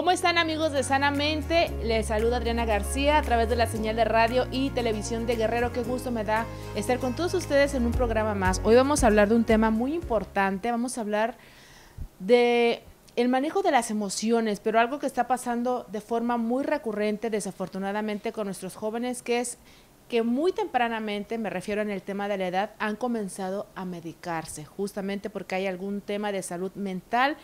¿Cómo están amigos de Sanamente? Les saluda Adriana García a través de la señal de radio y televisión de Guerrero. Qué gusto me da estar con todos ustedes en un programa más. Hoy vamos a hablar de un tema muy importante. Vamos a hablar de el manejo de las emociones, pero algo que está pasando de forma muy recurrente, desafortunadamente, con nuestros jóvenes, que es que muy tempranamente, me refiero en el tema de la edad, han comenzado a medicarse, justamente porque hay algún tema de salud mental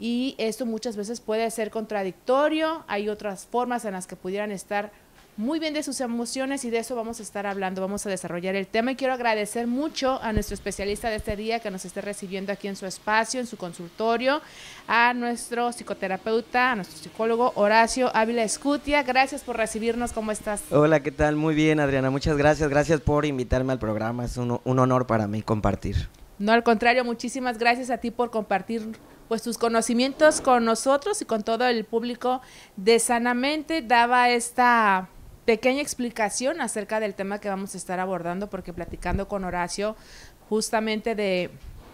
y esto muchas veces puede ser contradictorio, hay otras formas en las que pudieran estar muy bien de sus emociones y de eso vamos a estar hablando, vamos a desarrollar el tema y quiero agradecer mucho a nuestro especialista de este día que nos esté recibiendo aquí en su espacio, en su consultorio, a nuestro psicoterapeuta, a nuestro psicólogo Horacio Ávila Escutia. Gracias por recibirnos, ¿cómo estás? Hola, ¿qué tal? Muy bien, Adriana, muchas gracias, gracias por invitarme al programa, es un, un honor para mí compartir. No, al contrario, muchísimas gracias a ti por compartir pues tus conocimientos con nosotros y con todo el público de Sanamente. Daba esta pequeña explicación acerca del tema que vamos a estar abordando, porque platicando con Horacio justamente de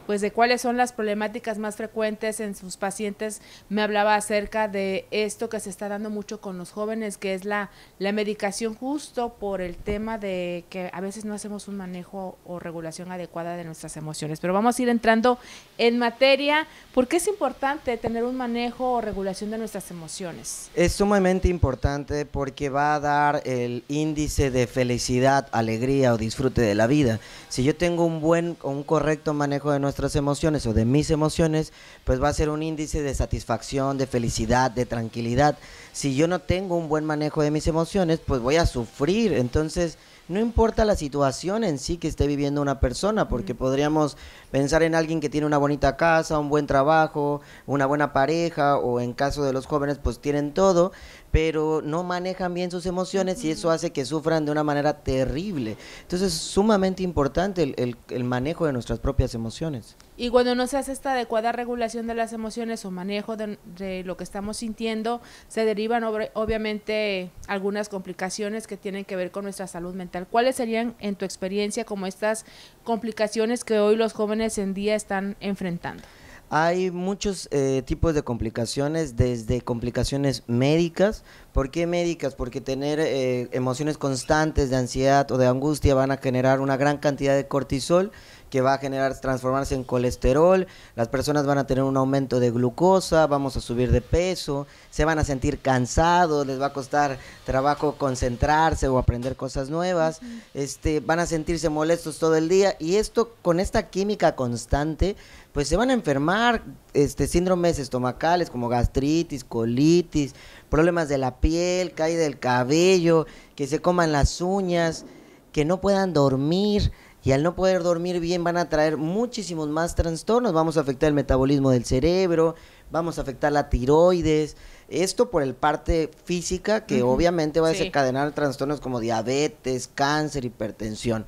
pues de cuáles son las problemáticas más frecuentes en sus pacientes. Me hablaba acerca de esto que se está dando mucho con los jóvenes, que es la, la medicación justo por el tema de que a veces no hacemos un manejo o regulación adecuada de nuestras emociones. Pero vamos a ir entrando en materia, ¿por qué es importante tener un manejo o regulación de nuestras emociones? Es sumamente importante porque va a dar el índice de felicidad, alegría o disfrute de la vida. Si yo tengo un buen o un correcto manejo de nuestras emociones o de mis emociones, pues va a ser un índice de satisfacción, de felicidad, de tranquilidad. Si yo no tengo un buen manejo de mis emociones, pues voy a sufrir. Entonces, no importa la situación en sí que esté viviendo una persona, porque podríamos pensar en alguien que tiene una bonita casa, un buen trabajo, una buena pareja, o en caso de los jóvenes, pues tienen todo, pero no manejan bien sus emociones y eso hace que sufran de una manera terrible. Entonces es sumamente importante el, manejo de nuestras propias emociones. Y cuando no se hace esta adecuada regulación de las emociones o manejo de, lo que estamos sintiendo, se derivan obviamente algunas complicaciones que tienen que ver con nuestra salud mental. ¿Cuáles serían en tu experiencia como estas complicaciones que hoy los jóvenes en día están enfrentando? Hay muchos eh, tipos de complicaciones, desde complicaciones médicas. ¿Por qué médicas? Porque tener eh, emociones constantes de ansiedad o de angustia van a generar una gran cantidad de cortisol que va a generar transformarse en colesterol, las personas van a tener un aumento de glucosa, vamos a subir de peso, se van a sentir cansados, les va a costar trabajo concentrarse o aprender cosas nuevas, este, van a sentirse molestos todo el día y esto con esta química constante pues se van a enfermar, este, síndromes estomacales como gastritis, colitis, problemas de la piel, caída del cabello, que se coman las uñas, que no puedan dormir y al no poder dormir bien van a traer muchísimos más trastornos, vamos a afectar el metabolismo del cerebro, vamos a afectar la tiroides, esto por el parte física que obviamente va a desencadenar trastornos como diabetes, cáncer, hipertensión.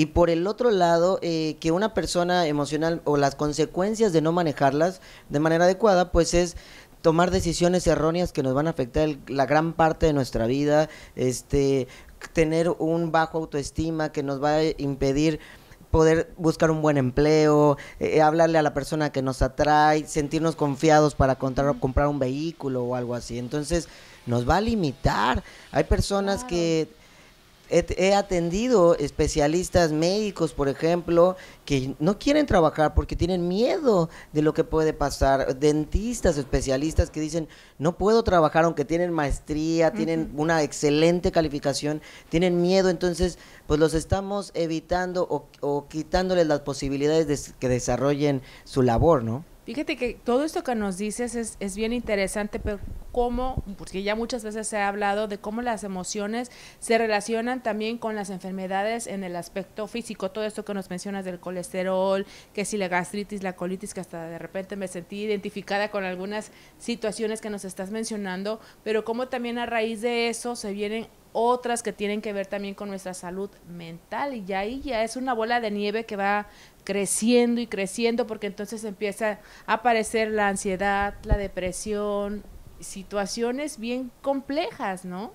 Y por el otro lado, eh, que una persona emocional o las consecuencias de no manejarlas de manera adecuada, pues es tomar decisiones erróneas que nos van a afectar la gran parte de nuestra vida, este, tener un bajo autoestima que nos va a impedir poder buscar un buen empleo, eh, eh, hablarle a la persona que nos atrae, sentirnos confiados para comprar un vehículo o algo así. Entonces, nos va a limitar. Hay personas que He, atendido especialistas médicos, por ejemplo, que no quieren trabajar porque tienen miedo de lo que puede pasar. Dentistas, especialistas que dicen, no puedo trabajar aunque tienen maestría, tienen una excelente calificación, tienen miedo. Entonces, pues los estamos evitando o, o quitándoles las posibilidades de que desarrollen su labor, ¿no? Fíjate que todo esto que nos dices es, es bien interesante, pero cómo, porque ya muchas veces se ha hablado de cómo las emociones se relacionan también con las enfermedades en el aspecto físico, todo esto que nos mencionas del colesterol, que si la gastritis, la colitis, que hasta de repente me sentí identificada con algunas situaciones que nos estás mencionando, pero cómo también a raíz de eso se vienen otras que tienen que ver también con nuestra salud mental y ya ahí ya es una bola de nieve que va creciendo y creciendo porque entonces empieza a aparecer la ansiedad, la depresión, situaciones bien complejas, ¿no?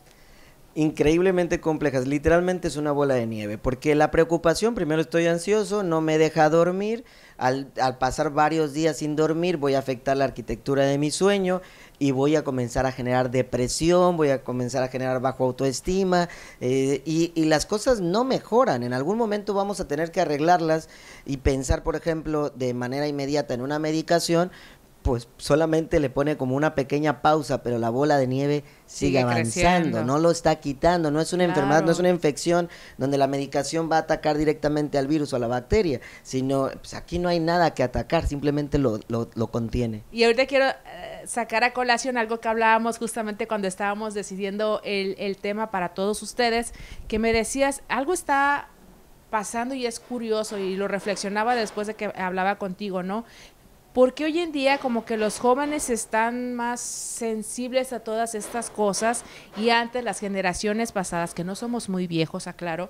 increíblemente complejas. Literalmente es una bola de nieve, porque la preocupación, primero estoy ansioso, no me deja dormir, al, al, pasar varios días sin dormir voy a afectar la arquitectura de mi sueño, y voy a comenzar a generar depresión, voy a comenzar a generar bajo autoestima eh, y, y, las cosas no mejoran. En algún momento vamos a tener que arreglarlas y pensar, por ejemplo, de manera inmediata en una medicación, pues solamente le pone como una pequeña pausa, pero la bola de nieve sigue, avanzando, no lo está quitando, no es una enfermedad, no es una infección donde la medicación va a atacar directamente al virus o a la bacteria, sino pues aquí no hay nada que atacar, simplemente lo, lo, contiene. Y ahorita quiero eh, sacar a colación algo que hablábamos justamente cuando estábamos decidiendo el, el tema para todos ustedes, que me decías, algo está pasando y es curioso y lo reflexionaba después de que hablaba contigo, ¿no? porque hoy en día como que los jóvenes están más sensibles a todas estas cosas y antes las generaciones pasadas, que no somos muy viejos, aclaro,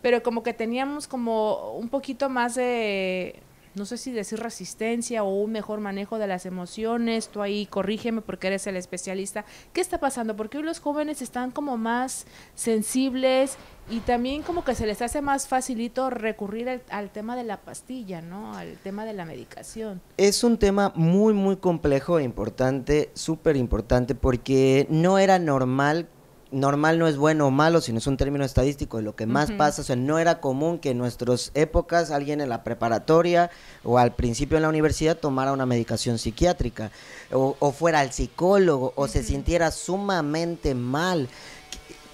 pero como que teníamos como un poquito más de, no sé si decir resistencia o un mejor manejo de las emociones, tú ahí corrígeme porque eres el especialista, ¿qué está pasando? Porque hoy los jóvenes están como más sensibles y también como que se les hace más facilito recurrir al, tema de la pastilla, ¿no? Al tema de la medicación. Es un tema muy, muy complejo e importante, súper importante, porque no era normal, normal no es bueno o malo, sino es un término estadístico de lo que más pasa, o sea, no era común que en nuestras épocas alguien en la preparatoria o al principio en la universidad tomara una medicación psiquiátrica o, fuera al psicólogo o se sintiera sumamente mal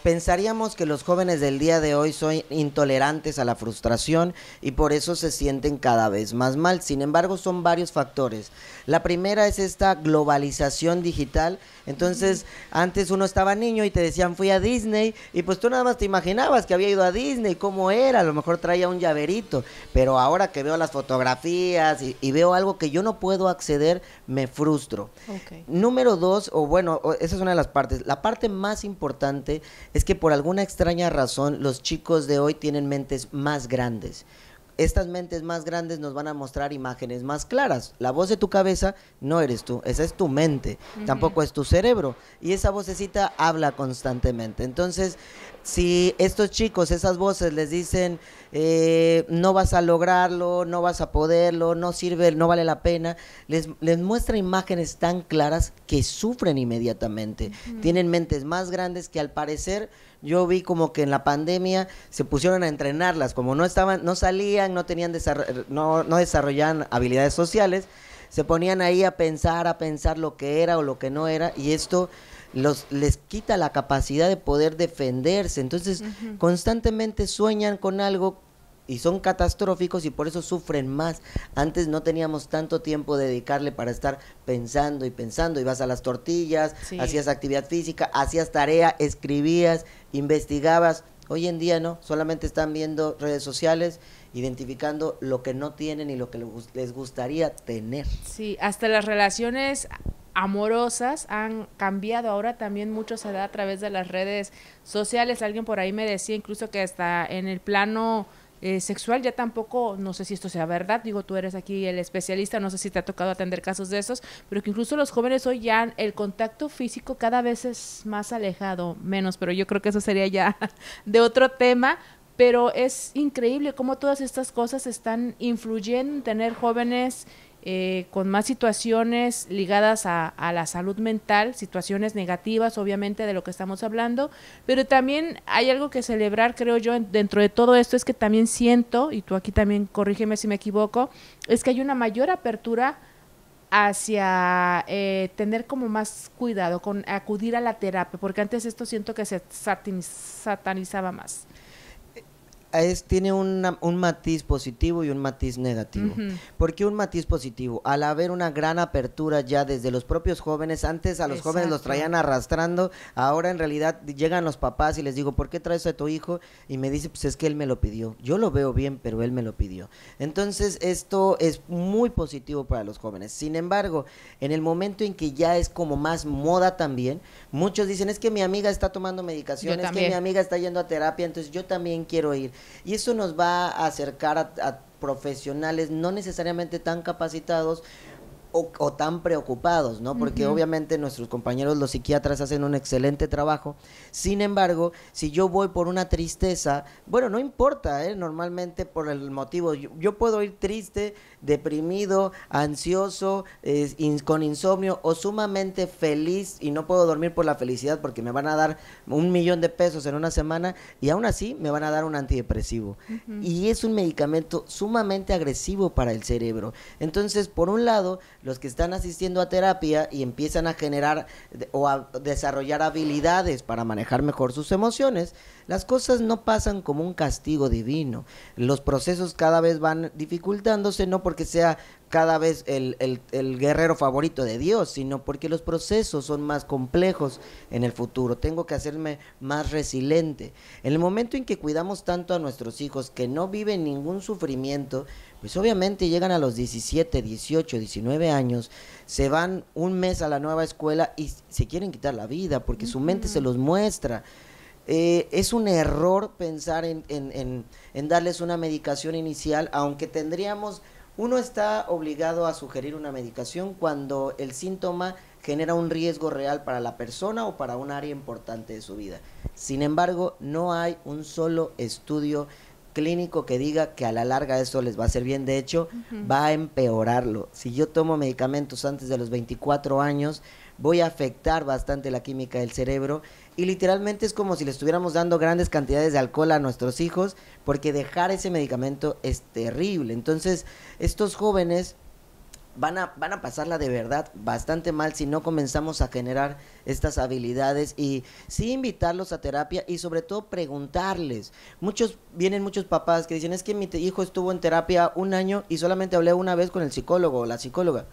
pensaríamos que los jóvenes del día de hoy son intolerantes a la frustración y por eso se sienten cada vez más mal. Sin embargo, son varios factores. La primera es esta globalización digital. Entonces, antes uno estaba niño y te decían fui a Disney y pues tú nada más te imaginabas que había ido a Disney, cómo era, a lo mejor traía un llaverito, pero ahora que veo las fotografías y, veo algo que yo no puedo acceder, me frustro. Número dos, o bueno, esa es una de las partes, la parte más importante es que por alguna extraña razón los chicos de hoy tienen mentes más grandes estas mentes más grandes nos van a mostrar imágenes más claras. La voz de tu cabeza no eres tú, esa es tu mente, tampoco es tu cerebro. Y esa vocecita habla constantemente. Entonces, si estos chicos, esas voces les dicen, eh, no vas a lograrlo, no vas a poderlo, no sirve, no vale la pena, les, les muestra imágenes tan claras que sufren inmediatamente. Tienen mentes más grandes que al parecer yo vi como que en la pandemia se pusieron a entrenarlas, como no estaban, no salían, no tenían no, no desarrollaban habilidades sociales, se ponían ahí a pensar, a pensar lo que era o lo que no era, y esto los, les quita la capacidad de poder defenderse. Entonces, constantemente sueñan con algo y son catastróficos y por eso sufren más. Antes no teníamos tanto tiempo de dedicarle para estar pensando y pensando. Ibas a las tortillas, hacías actividad física, hacías tarea, escribías, investigabas. Hoy en día no, solamente están viendo redes sociales, identificando lo que no tienen y lo que les gustaría tener. Sí, hasta las relaciones amorosas han cambiado. Ahora también mucho se da a través de las redes sociales. Alguien por ahí me decía incluso que hasta en el plano eh, sexual ya tampoco, no sé si esto sea verdad, digo tú eres aquí el especialista, no sé si te ha tocado atender casos de esos, pero que incluso los jóvenes hoy ya el contacto físico cada vez es más alejado, menos, pero yo creo que eso sería ya de otro tema. Pero es increíble cómo todas estas cosas están influyendo en tener jóvenes eh, con más situaciones ligadas a, la salud mental, situaciones negativas, obviamente, de lo que estamos hablando, pero también hay algo que celebrar, creo yo, dentro de todo esto, es que también siento, y tú aquí también corrígeme si me equivoco, es que hay una mayor apertura hacia eh, tener como más cuidado con acudir a la terapia, porque antes esto siento que se satanizaba más es, tiene un matiz positivo y un matiz negativo. ¿Por qué porque un matiz positivo? Al haber una gran apertura ya desde los propios jóvenes, antes a los jóvenes los traían arrastrando, ahora en realidad llegan los papás y les digo, ¿por qué traes a tu hijo? Y me dice, pues es que él me lo pidió. Yo lo veo bien, pero él me lo pidió. Entonces esto es muy positivo para los jóvenes. Sin embargo, en el momento en que ya es como más moda también, muchos dicen, es que mi amiga está tomando medicación, es que mi amiga está yendo a terapia, entonces yo también quiero ir. Y eso nos va a acercar a, profesionales no necesariamente tan capacitados, o, tan preocupados, ¿no? Porque obviamente nuestros compañeros los psiquiatras hacen un excelente trabajo. Sin embargo, si yo voy por una tristeza, bueno, no importa, ¿eh? Normalmente por el motivo, yo, puedo ir triste, deprimido, ansioso, con insomnio o sumamente feliz y no puedo dormir por la felicidad porque me van a dar un millón de pesos en una semana y aún así me van a dar un antidepresivo. Y es un medicamento sumamente agresivo para el cerebro. Entonces, por un lado, los que están asistiendo a terapia y empiezan a generar o a desarrollar habilidades para manejar mejor sus emociones, las cosas no pasan como un castigo divino. Los procesos cada vez van dificultándose, no porque sea cada vez el, guerrero favorito de Dios, sino porque los procesos son más complejos en el futuro. Tengo que hacerme más resiliente. En el momento en que cuidamos tanto a nuestros hijos que no viven ningún sufrimiento, pues obviamente llegan a los 17, 18, 19 años, se van un mes a la nueva escuela y se quieren quitar la vida porque su mente se los muestra. Eh, es un error pensar en, darles una medicación inicial, aunque tendríamos uno está obligado a sugerir una medicación cuando el síntoma genera un riesgo real para la persona o para un área importante de su vida. Sin embargo, no hay un solo estudio clínico que diga que a la larga eso les va a hacer bien. De hecho, va a empeorarlo. Si yo tomo medicamentos antes de los 24 años, voy a afectar bastante la química del cerebro y literalmente es como si le estuviéramos dando grandes cantidades de alcohol a nuestros hijos porque dejar ese medicamento es terrible. Entonces, estos jóvenes van a, van a pasarla de verdad bastante mal si no comenzamos a generar estas habilidades y sí invitarlos a terapia y sobre todo preguntarles. Muchos, vienen muchos papás que dicen, es que mi hijo estuvo en terapia un año y solamente hablé una vez con el psicólogo o la psicóloga.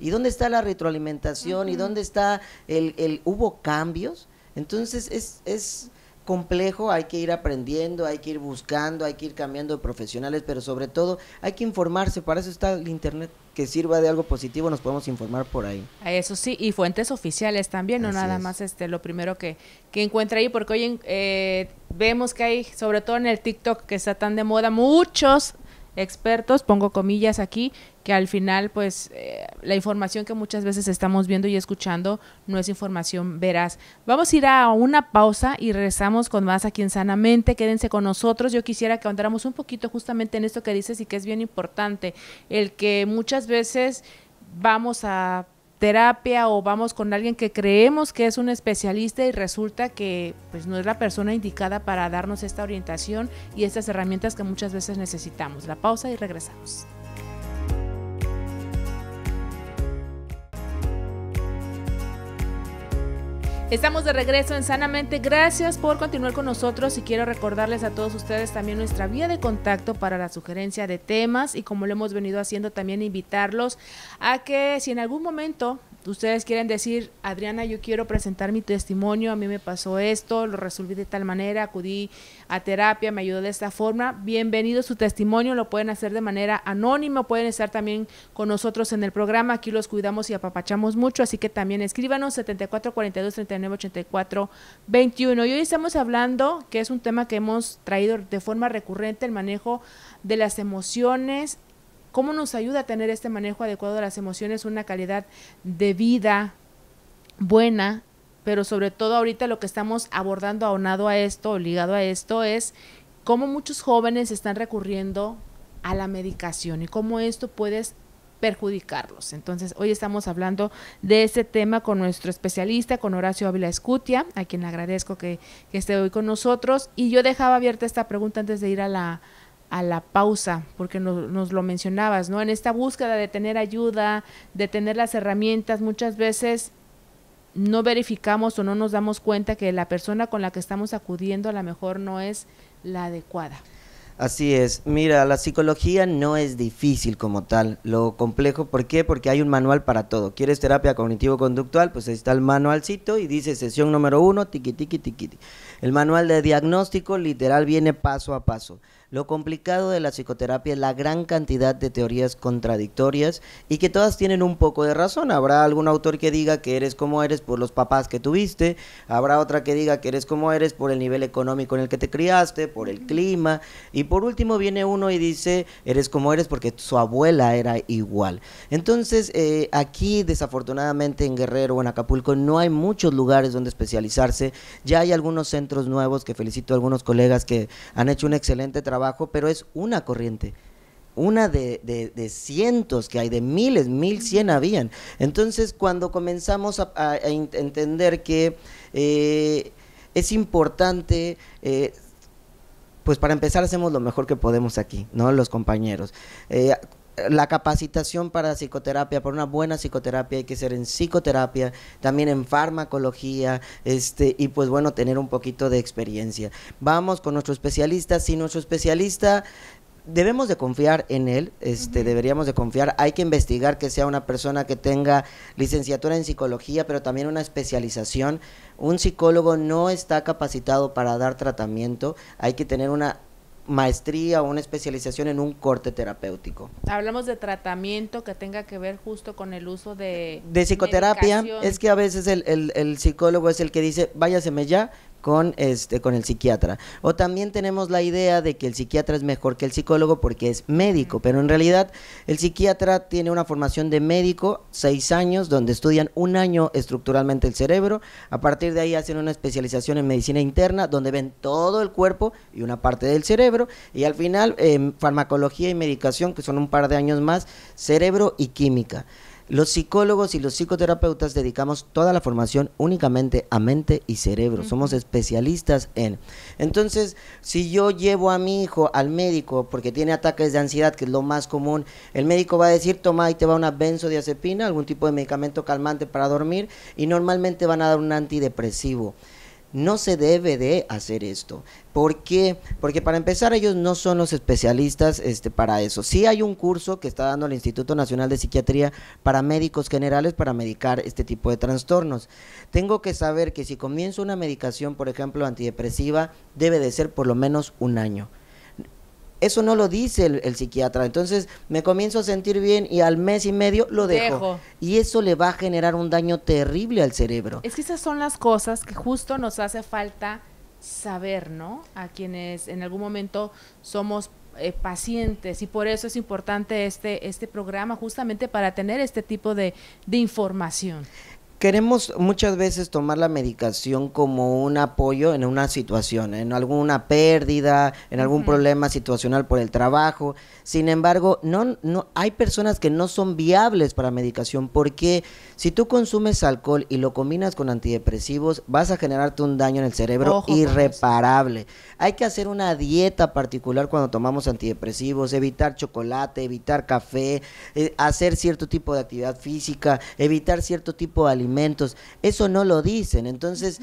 ¿Y dónde está la retroalimentación? ¿Y dónde está el, el... ¿Hubo cambios? Entonces es, es complejo, hay que ir aprendiendo, hay que ir buscando, hay que ir cambiando de profesionales, pero sobre todo hay que informarse, para eso está el Internet, que sirva de algo positivo, nos podemos informar por ahí. Ah, eso sí, y fuentes oficiales también, no nada más este lo primero que, que encuentra ahí, porque hoy eh, vemos que hay, sobre todo en el TikTok, que está tan de moda, muchos expertos, pongo comillas aquí, que al final pues eh, la información que muchas veces estamos viendo y escuchando no es información veraz. Vamos a ir a una pausa y regresamos con más aquí en Sanamente. Quédense con nosotros. Yo quisiera que ahondáramos un poquito justamente en esto que dices y que es bien importante, el que muchas veces vamos a terapia o vamos con alguien que creemos que es un especialista y resulta que pues no es la persona indicada para darnos esta orientación y estas herramientas que muchas veces necesitamos. La pausa y regresamos. Estamos de regreso en Sanamente. Gracias por continuar con nosotros y quiero recordarles a todos ustedes también nuestra vía de contacto para la sugerencia de temas y como lo hemos venido haciendo también invitarlos a que si en algún momento ustedes quieren decir, Adriana, yo quiero presentar mi testimonio, a mí me pasó esto, lo resolví de tal manera, acudí a terapia, me ayudó de esta forma, bienvenido su testimonio, lo pueden hacer de manera anónima, pueden estar también con nosotros en el programa, aquí los cuidamos y apapachamos mucho, así que también escríbanos 74 42 39 84 21. Y hoy estamos hablando, que es un tema que hemos traído de forma recurrente, el manejo de las emociones ¿Cómo nos ayuda a tener este manejo adecuado de las emociones, una calidad de vida buena? Pero sobre todo ahorita lo que estamos abordando aunado a esto, ligado a esto, es cómo muchos jóvenes están recurriendo a la medicación y cómo esto puede perjudicarlos. Entonces, hoy estamos hablando de este tema con nuestro especialista, con Horacio Ávila Escutia, a quien le agradezco que, esté hoy con nosotros. Y yo dejaba abierta esta pregunta antes de ir a la, a la pausa, porque nos lo mencionabas, ¿no? En esta búsqueda de tener ayuda, de tener las herramientas, muchas veces no verificamos o no nos damos cuenta que la persona con la que estamos acudiendo a lo mejor no es la adecuada. Así es, mira, la psicología no es difícil como tal, lo complejo, ¿por qué? Porque hay un manual para todo. ¿Quieres terapia cognitivo-conductual? Pues ahí está el manualcito y dice sesión número uno, tiqui, tiqui, tiqui. El manual de diagnóstico literal viene paso a paso. Lo complicado de la psicoterapia es la gran cantidad de teorías contradictorias y que todas tienen un poco de razón. Habrá algún autor que diga que eres como eres por los papás que tuviste, habrá otra que diga que eres como eres por el nivel económico en el que te criaste, por el clima, y por último viene uno y dice eres como eres porque su abuela era igual. Entonces, eh, aquí desafortunadamente en Guerrero o en Acapulco no hay muchos lugares donde especializarse. Ya hay algunos centros nuevos que felicito a algunos colegas que han hecho un excelente trabajo pero es una corriente una de, de, cientos que hay, de miles, mil cien habían. Entonces, cuando comenzamos a, entender que eh, es importante, eh, pues para empezar hacemos lo mejor que podemos aquí, ¿no? Los compañeros. Eh, la capacitación para psicoterapia, por una buena psicoterapia, hay que ser en psicoterapia, también en farmacología, este, y pues bueno, tener un poquito de experiencia. Vamos con nuestro especialista, si nuestro especialista debemos de confiar en él, este, deberíamos de confiar, hay que investigar que sea una persona que tenga licenciatura en psicología, pero también una especialización. Un psicólogo no está capacitado para dar tratamiento, hay que tener una maestría o una especialización en un corte terapéutico. Hablamos de tratamiento que tenga que ver justo con el uso de... De psicoterapia. Es que a veces el, el, psicólogo es el que dice, váyaseme ya, con, este, con el psiquiatra. O también tenemos la idea de que el psiquiatra es mejor que el psicólogo porque es médico, pero en realidad el psiquiatra tiene una formación de médico, seis años, donde estudian un año estructuralmente el cerebro, a partir de ahí hacen una especialización en medicina interna, donde ven todo el cuerpo y una parte del cerebro, y al final en em, farmacología y medicación, que son un par de años más, cerebro y química. Los psicólogos y los psicoterapeutas dedicamos toda la formación únicamente a mente y cerebro. Somos especialistas en. Entonces, si yo llevo a mi hijo al médico porque tiene ataques de ansiedad, que es lo más común, el médico va a decir, toma, y te va una benzodiazepina, algún tipo de medicamento calmante para dormir, y normalmente van a dar un antidepresivo no se debe de hacer esto. ¿Por qué? Porque para empezar ellos no son los especialistas este, para eso. Sí hay un curso que está dando el Instituto Nacional de Psiquiatría para médicos generales para medicar este tipo de trastornos. Tengo que saber que si comienzo una medicación, por ejemplo, antidepresiva, debe de ser por lo menos un año. Eso no lo dice el, psiquiatra. Entonces me comienzo a sentir bien y al mes y medio lo dejo. Y eso le va a generar un daño terrible al cerebro. Es que esas son las cosas que justo nos hace falta saber, ¿no? A quienes en algún momento somos eh, pacientes y por eso es importante este, este programa justamente para tener este tipo de, de información queremos muchas veces tomar la medicación como un apoyo en una situación, en alguna pérdida, en algún problema situacional por el trabajo. Sin embargo, no, no, hay personas que no son viables para medicación porque si tú consumes alcohol y lo combinas con antidepresivos, vas a generarte un daño en el cerebro irreparable. Hay que hacer una dieta particular cuando tomamos antidepresivos, evitar chocolate, evitar café, eh, hacer cierto tipo de actividad física, evitar cierto tipo de alimentos alimentos. Eso no lo dicen. Entonces,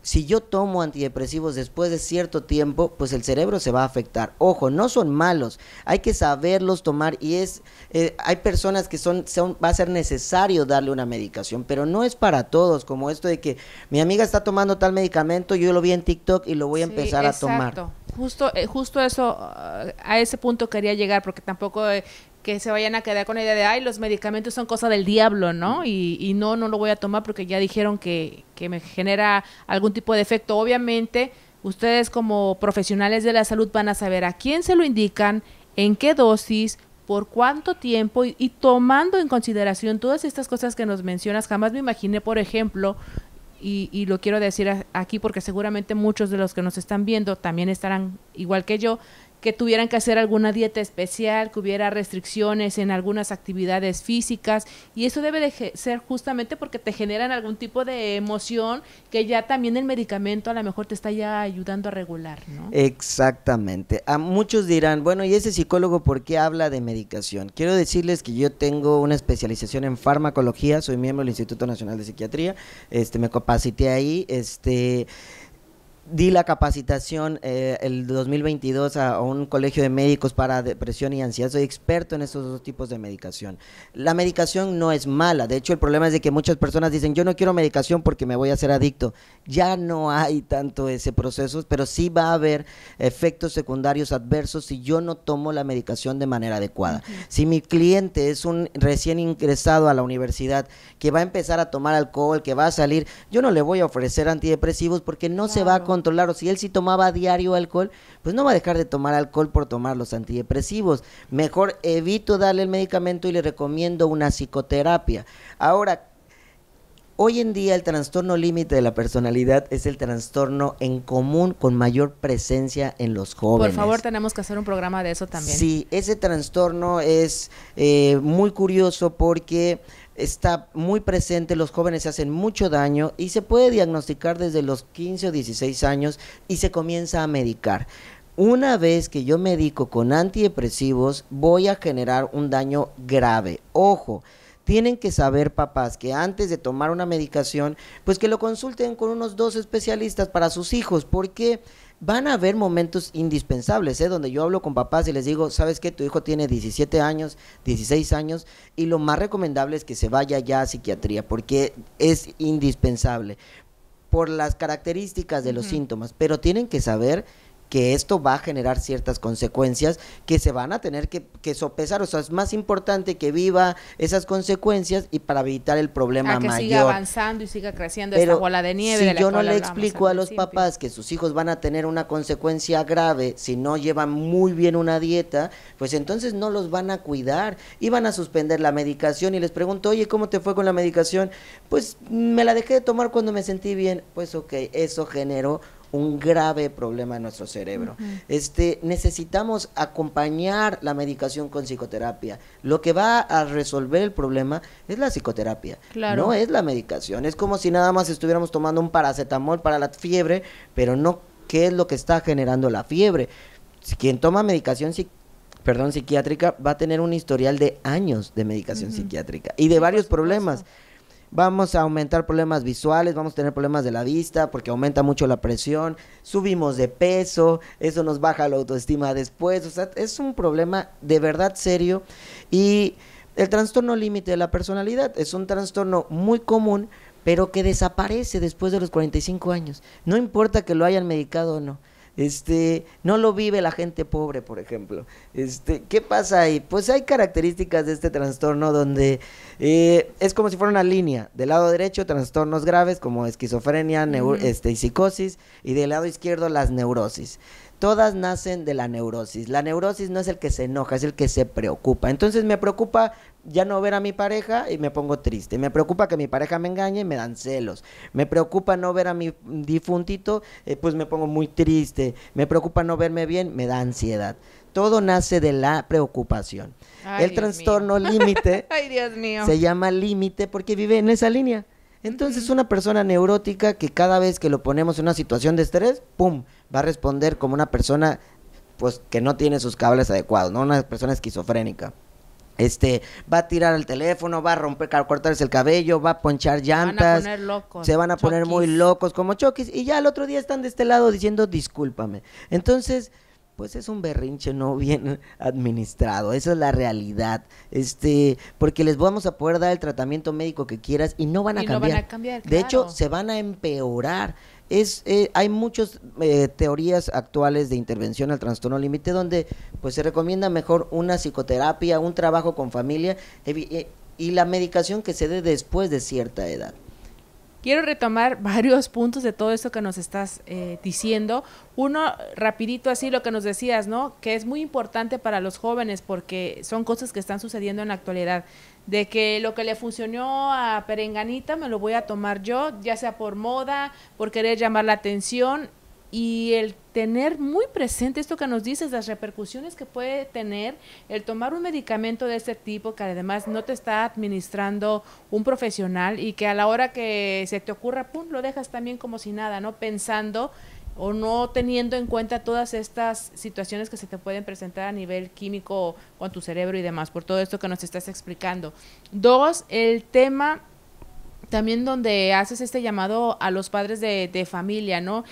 si yo tomo antidepresivos después de cierto tiempo, pues el cerebro se va a afectar. Ojo, no son malos, hay que saberlos tomar y es, eh, hay personas que son, va a ser necesario darle una medicación, pero no es para todos, como esto de que mi amiga está tomando tal medicamento, yo lo vi en TikTok y lo voy a empezar a tomar. Justo, eh, justo eso, ah, a ese punto quería llegar, porque tampoco eh, que se vayan a quedar con la idea de, ay, los medicamentos son cosa del diablo, ¿no? Mm. Y, no, no lo voy a tomar porque ya dijeron que, que me genera algún tipo de efecto. Obviamente, ustedes como profesionales de la salud van a saber a quién se lo indican, en qué dosis, por cuánto tiempo y, tomando en consideración todas estas cosas que nos mencionas, jamás me imaginé, por ejemplo, y, lo quiero decir aquí porque seguramente muchos de los que nos están viendo también estarán igual que yo, que tuvieran que hacer alguna dieta especial, que hubiera restricciones en algunas actividades físicas y eso debe de ser justamente porque te generan algún tipo de emoción que ya también el medicamento a lo mejor te está ya ayudando a regular, ¿no? Exactamente. A muchos dirán, bueno, ¿y ese psicólogo por qué habla de medicación? Quiero decirles que yo tengo una especialización en farmacología, soy miembro del Instituto Nacional de Psiquiatría, este me capacité ahí, este di la capacitación eh, el 2022 a, un colegio de médicos para depresión y ansiedad. Soy experto en estos dos tipos de medicación. La medicación no es mala. De hecho, el problema es de que muchas personas dicen, yo no quiero medicación porque me voy a hacer adicto. Ya no hay tanto ese proceso, pero sí va a haber efectos secundarios adversos si yo no tomo la medicación de manera adecuada. Si mi cliente es un recién ingresado a la universidad que va a empezar a tomar alcohol, que va a salir, yo no le voy a ofrecer antidepresivos porque no se va a si él sí tomaba diario alcohol, pues no va a dejar de tomar alcohol por tomar los antidepresivos. Mejor evito darle el medicamento y le recomiendo una psicoterapia. Ahora, Hoy en día el trastorno límite de la personalidad es el trastorno en común con mayor presencia en los jóvenes. Por favor, tenemos que hacer un programa de eso también. Sí, ese trastorno es eh, muy curioso porque está muy presente, los jóvenes se hacen mucho daño y se puede diagnosticar desde los 15 o 16 años y se comienza a medicar. Una vez que yo medico con antidepresivos, voy a generar un daño grave. Ojo, tienen que saber papás que antes de tomar una medicación, pues que lo consulten con unos dos especialistas para sus hijos, porque Van a haber momentos indispensables, ¿eh? donde yo hablo con papás y les digo, ¿sabes qué? Tu hijo tiene 17 años, 16 años, y lo más recomendable es que se vaya ya a psiquiatría, porque es indispensable por las características de los síntomas, pero tienen que saber que esto va a generar ciertas consecuencias que se van a tener que, que sopesar. O sea, es más importante que viva esas consecuencias y para evitar el problema a que siga avanzando y siga creciendo esa bola de nieve. Si yo no le explico a los papás que sus hijos van a tener una consecuencia grave si no llevan muy bien una dieta, pues entonces no los van a cuidar y van a suspender la medicación. Y les pregunto, oye, ¿cómo te fue con la medicación? Pues me la dejé de tomar cuando me sentí bien. Pues ok, eso generó un grave problema en nuestro cerebro. Este, necesitamos acompañar la medicación con psicoterapia. Lo que va a resolver el problema es la psicoterapia, no es la medicación. Es como si nada más estuviéramos tomando un paracetamol para la fiebre, pero no qué es lo que está generando la fiebre. Quien toma medicación psiquiátrica perdón, psiquiátrica, va a tener un historial de años de medicación psiquiátrica y de varios problemas vamos a aumentar problemas visuales, vamos a tener problemas de la vista porque aumenta mucho la presión, subimos de peso, eso nos baja la autoestima después, o sea, es un problema de verdad serio y el trastorno límite de la personalidad es un trastorno muy común pero que desaparece después de los 45 años. No importa que lo hayan medicado o no. Este, no lo vive la gente pobre, por ejemplo. Este, ¿Qué pasa ahí? Pues hay características de este trastorno donde eh, es como si fuera una línea. Del lado derecho, trastornos graves como esquizofrenia este, y psicosis, y del lado izquierdo, las neurosis todas nacen de la neurosis. La neurosis no es el que se enoja, es el que se preocupa. Entonces me preocupa ya no ver a mi pareja y me pongo triste. Me preocupa que mi pareja me engañe y me dan celos. Me preocupa no ver a mi difuntito, eh, pues me pongo muy triste. Me preocupa no verme bien, me da ansiedad. Todo nace de la preocupación. el trastorno límite se llama límite porque vive en esa línea. Entonces, una persona neurótica que cada vez que lo ponemos en una situación de estrés, ¡pum! va a responder como una persona pues que no tiene sus cables adecuados, ¿no? Una persona esquizofrénica. Este, va a tirar el teléfono, va a romper, a cortarse el cabello, va a ponchar llantas. Se van a poner locos. Se van a poner muy locos como choquis. Y ya el otro día están de este lado diciendo discúlpame. Entonces, pues es un berrinche no bien administrado. Esa es la realidad. Este, porque les vamos a poder dar el tratamiento médico que quieras y no van a, cambiar. De hecho, se van a empeorar es eh, hay muchas eh, teorías actuales de intervención al trastorno límite donde pues se recomienda mejor una psicoterapia, un trabajo con familia eh, y la medicación que se dé después de cierta edad. Quiero retomar varios puntos de todo esto que nos estás diciendo. Uno, rapidito así lo que nos decías, ¿no? Que es muy importante para los jóvenes porque son cosas que están sucediendo en la actualidad de que lo que le funcionó a Perenganita me lo voy a tomar yo, ya sea por moda, por querer llamar la atención y el tener muy presente esto que nos dices, las repercusiones que puede tener el tomar un medicamento de este tipo, que además no te está administrando un profesional y que a la hora que se te ocurra, pum, lo dejas también como si nada, ¿no? Pensando o no teniendo en cuenta todas estas situaciones que se te pueden presentar a nivel químico con tu cerebro y demás, por todo esto que nos estás explicando. Dos, el tema también donde haces este llamado a los padres de, de familia, ¿no?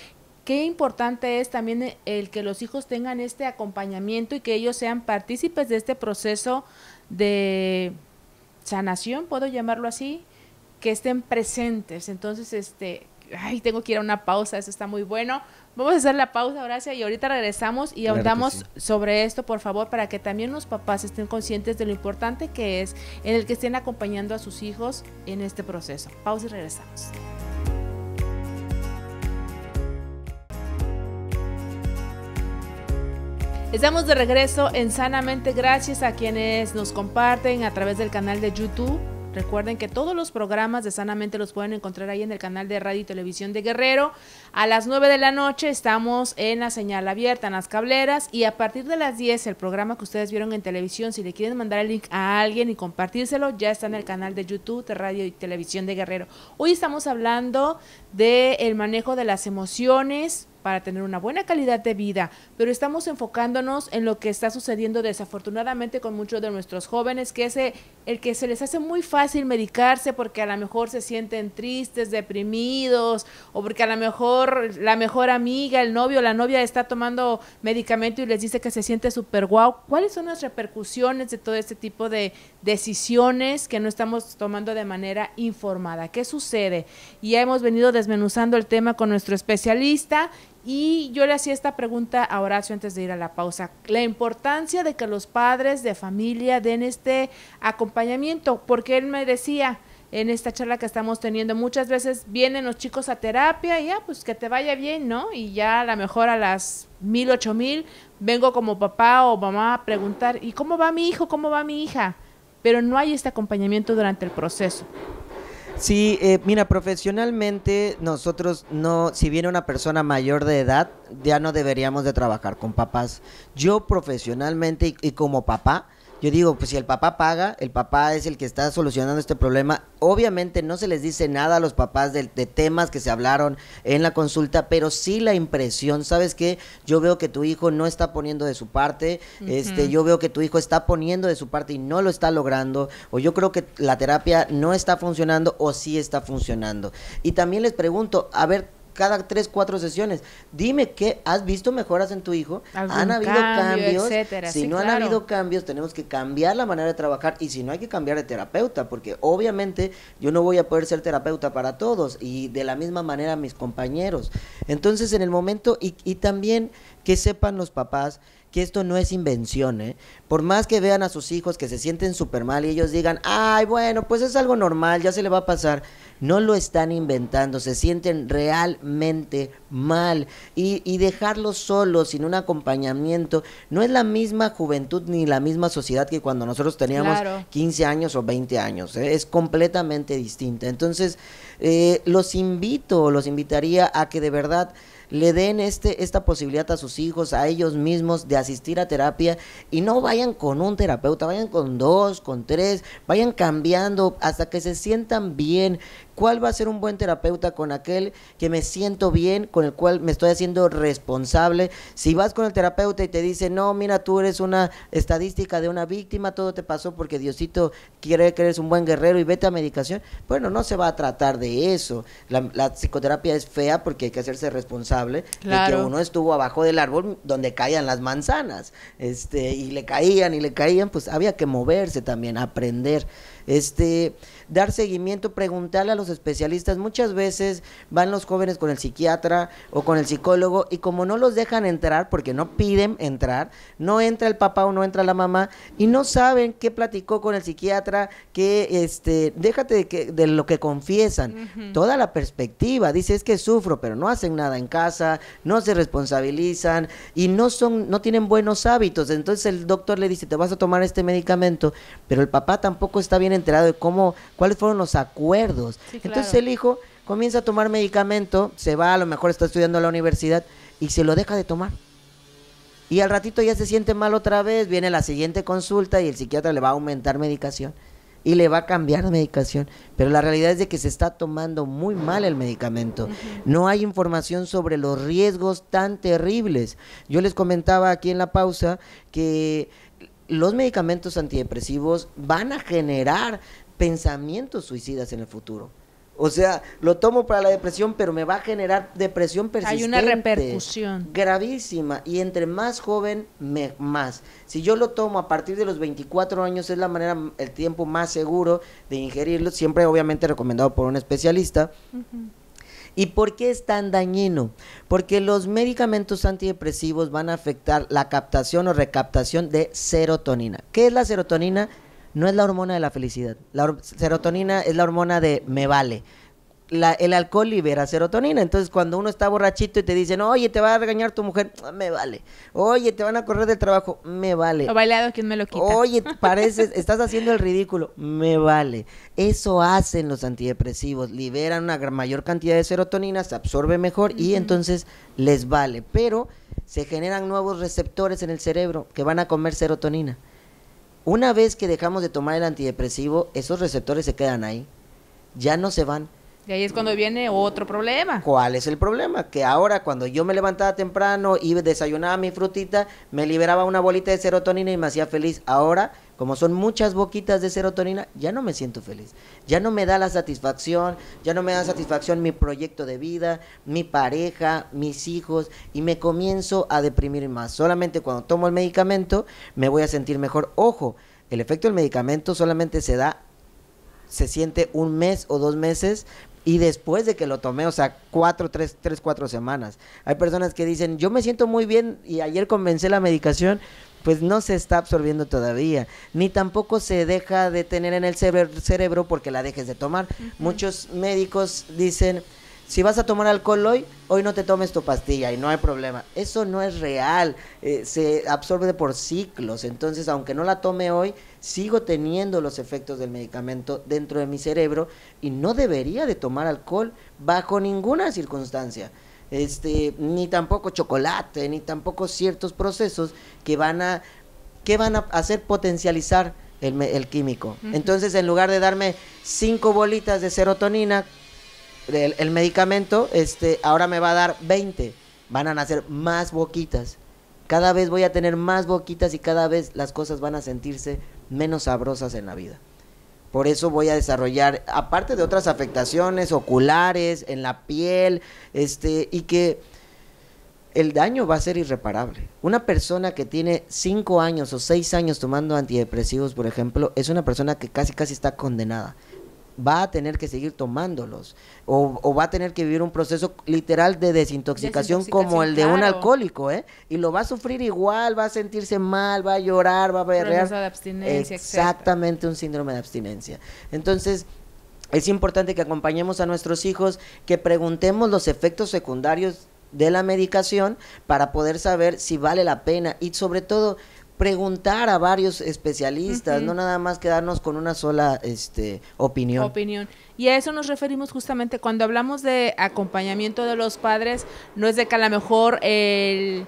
qué importante es también el que los hijos tengan este acompañamiento y que ellos sean partícipes de este proceso de sanación, puedo llamarlo así, que estén presentes. Entonces, este, ay, tengo que ir a una pausa, eso está muy bueno. Vamos a hacer la pausa, Horacio, y ahorita regresamos y hablamos sobre esto, por favor, para que también los papás estén conscientes de lo importante que es en el que estén acompañando a sus hijos en este proceso. Pausa y regresamos. Estamos de regreso en Sanamente gracias a quienes nos comparten a través del canal de YouTube Recuerden que todos los programas de Sanamente los pueden encontrar ahí en el canal de Radio y Televisión de Guerrero. A las 9 de la noche estamos en la señal abierta, en las cableras. Y a partir de las 10, el programa que ustedes vieron en televisión, si le quieren mandar el link a alguien y compartírselo, ya está en el canal de YouTube de Radio y Televisión de Guerrero. Hoy estamos hablando del manejo de las emociones para tener una buena calidad de vida, pero estamos enfocándonos en lo que está sucediendo desafortunadamente con muchos de nuestros jóvenes, que es eh, el que se les hace muy fácil medicarse porque a lo mejor se sienten tristes, deprimidos, o porque a lo mejor la mejor amiga, el novio, la novia está tomando medicamento y les dice que se siente súper guau. ¿Cuáles son las repercusiones de todo este tipo de decisiones que no estamos tomando de manera informada? ¿Qué sucede? Y ya hemos venido desmenuzando el tema con nuestro especialista y yo le hacía esta pregunta a Horacio antes de ir a la pausa. La importancia de que los padres de familia den este acompañamiento, porque él me decía, en esta charla que estamos teniendo. Muchas veces vienen los chicos a terapia y ya, ah, pues que te vaya bien, ¿no? Y ya a lo mejor a las mil, ocho mil, vengo como papá o mamá a preguntar, ¿y cómo va mi hijo? ¿Cómo va mi hija? Pero no hay este acompañamiento durante el proceso. Sí, eh, mira, profesionalmente nosotros no, si viene una persona mayor de edad, ya no deberíamos de trabajar con papás. Yo profesionalmente y, y como papá, yo digo, pues si el papá paga, el papá es el que está solucionando este problema. Obviamente no se les dice nada a los papás de, temas que se hablaron en la consulta, pero sí la impresión, ¿sabes qué? Yo veo que tu hijo no está poniendo de su parte, este, yo veo que tu hijo está poniendo de su parte y no lo está logrando, o yo creo que la terapia no está funcionando o sí está funcionando. Y también les pregunto, a ver, cada tres, cuatro sesiones. Dime que has visto mejoras en tu hijo, han habido cambios, etcétera. si no han habido cambios, tenemos que cambiar la manera de trabajar y si no hay que cambiar de terapeuta, porque obviamente yo no voy a poder ser terapeuta para todos y de la misma manera mis compañeros. Entonces, en el momento, y, y también que sepan los papás, que esto no es invención, ¿eh? Por más que vean a sus hijos que se sienten súper mal y ellos digan, ay, bueno, pues es algo normal, ya se le va a pasar. No lo están inventando, se sienten realmente mal. Y, y dejarlos solos, sin un acompañamiento, no es la misma juventud ni la misma sociedad que cuando nosotros teníamos 15 años o 20 años. ¿eh? Es completamente distinta. Entonces, eh, los invito, los invitaría a que de verdad le den este, esta posibilidad a sus hijos, a ellos mismos, de asistir a terapia y no vayan con un terapeuta, vayan con dos, con tres, vayan cambiando hasta que se sientan bien, ¿Cuál va a ser un buen terapeuta con aquel que me siento bien, con el cual me estoy haciendo responsable? Si vas con el terapeuta y te dice, no, mira, tú eres una estadística de una víctima, todo te pasó porque Diosito quiere que eres un buen guerrero y vete a medicación, bueno, no se va a tratar de eso. La, psicoterapia es fea porque hay que hacerse responsable de que uno estuvo abajo del árbol donde caían las manzanas, este, y le caían y le caían, pues había que moverse también, aprender. Este, dar seguimiento, preguntarle a los especialistas. Muchas veces van los jóvenes con el psiquiatra o con el psicólogo y como no los dejan entrar porque no piden entrar, no entra el papá o no entra la mamá y no saben qué platicó con el psiquiatra, que este, déjate de, que, de lo que confiesan. Toda la perspectiva, dice es que sufro, pero no hacen nada en casa, no se responsabilizan y no son no tienen buenos hábitos. Entonces el doctor le dice, "Te vas a tomar este medicamento", pero el papá tampoco está bien enterado de cómo cuáles fueron los acuerdos. Entonces el hijo comienza a tomar medicamento, se va, a lo mejor está estudiando a la universidad y se lo deja de tomar. Y al ratito ya se siente mal otra vez, viene la siguiente consulta y el psiquiatra le va a aumentar medicación y le va a cambiar la medicación. Pero la realidad es de que se está tomando muy mal el medicamento. No hay información sobre los riesgos tan terribles. Yo les comentaba aquí en la pausa que los medicamentos antidepresivos van a generar pensamientos suicidas en el futuro. O sea, lo tomo para la depresión, pero me va a generar depresión persistente. Hay una repercusión. Gravísima. Y entre más joven, me, más. Si yo lo tomo a partir de los 24 años, es la manera, el tiempo más seguro de ingerirlo. Siempre, obviamente, recomendado por un especialista. ¿Y por qué es tan dañino? Porque los medicamentos antidepresivos van a afectar la captación o recaptación de serotonina. ¿Qué es la serotonina? no es la hormona de la felicidad. La serotonina es la hormona de me vale. el alcohol libera serotonina. Entonces, cuando uno está borrachito y te dicen, oye, te va a regañar tu mujer, ah, me vale. Oye, te van a correr del trabajo, me vale. O bailado, me lo quita? Oye, pareces, estás haciendo el ridículo, me vale. Eso hacen los antidepresivos, liberan una mayor cantidad de serotonina, se absorbe mejor y entonces les vale. Pero se generan nuevos receptores en el cerebro que van a comer serotonina. Una vez que dejamos de tomar el antidepresivo, esos receptores se quedan ahí, ya no se van. Y ahí es cuando viene otro problema. ¿Cuál es el problema? Que ahora cuando yo me levantaba temprano y desayunaba mi frutita, me liberaba una bolita de serotonina y me hacía feliz. Ahora como son muchas boquitas de serotonina, ya no me siento feliz. Ya no me da la satisfacción, ya no me da satisfacción mi proyecto de vida, mi pareja, mis hijos, y me comienzo a deprimir más. Solamente cuando tomo el medicamento me voy a sentir mejor. Ojo, el efecto del medicamento solamente se da, se siente un mes o dos meses. Y después de que lo tomé, o sea, cuatro, tres, tres, cuatro semanas. Hay personas que dicen, yo me siento muy bien y ayer comencé la medicación, pues no se está absorbiendo todavía, ni tampoco se deja de tener en el cerebro porque la dejes de tomar. Muchos médicos dicen, si vas a tomar alcohol hoy, hoy no te tomes tu pastilla y no hay problema. Eso no es real, eh, se absorbe por ciclos, entonces aunque no la tome hoy, sigo teniendo los efectos del medicamento dentro de mi cerebro y no debería de tomar alcohol bajo ninguna circunstancia este, ni tampoco chocolate, ni tampoco ciertos procesos que van a, que van a hacer potencializar el, el químico. Entonces, en lugar de darme cinco bolitas de serotonina, el, medicamento, este, ahora me va a dar 20. Van a nacer más boquitas. Cada vez voy a tener más boquitas y cada vez las cosas van a sentirse menos sabrosas en la vida. Por eso voy a desarrollar, aparte de otras afectaciones oculares, en la piel, este, y que el daño va a ser irreparable. Una persona que tiene cinco años o seis años tomando antidepresivos, por ejemplo, es una persona que casi casi está condenada va a tener que seguir tomándolos o, o va a tener que vivir un proceso literal de desintoxicación, como el de un alcohólico, ¿eh? Y lo va a sufrir igual, va a sentirse mal, va a llorar, va a ver Exactamente un síndrome de abstinencia. Entonces, es importante que acompañemos a nuestros hijos, que preguntemos los efectos secundarios de la medicación para poder saber si vale la pena y sobre todo preguntar a varios especialistas, no nada más quedarnos con una sola este, opinión. Opinión. Y a eso nos referimos justamente cuando hablamos de acompañamiento de los padres, no es de que a lo mejor el,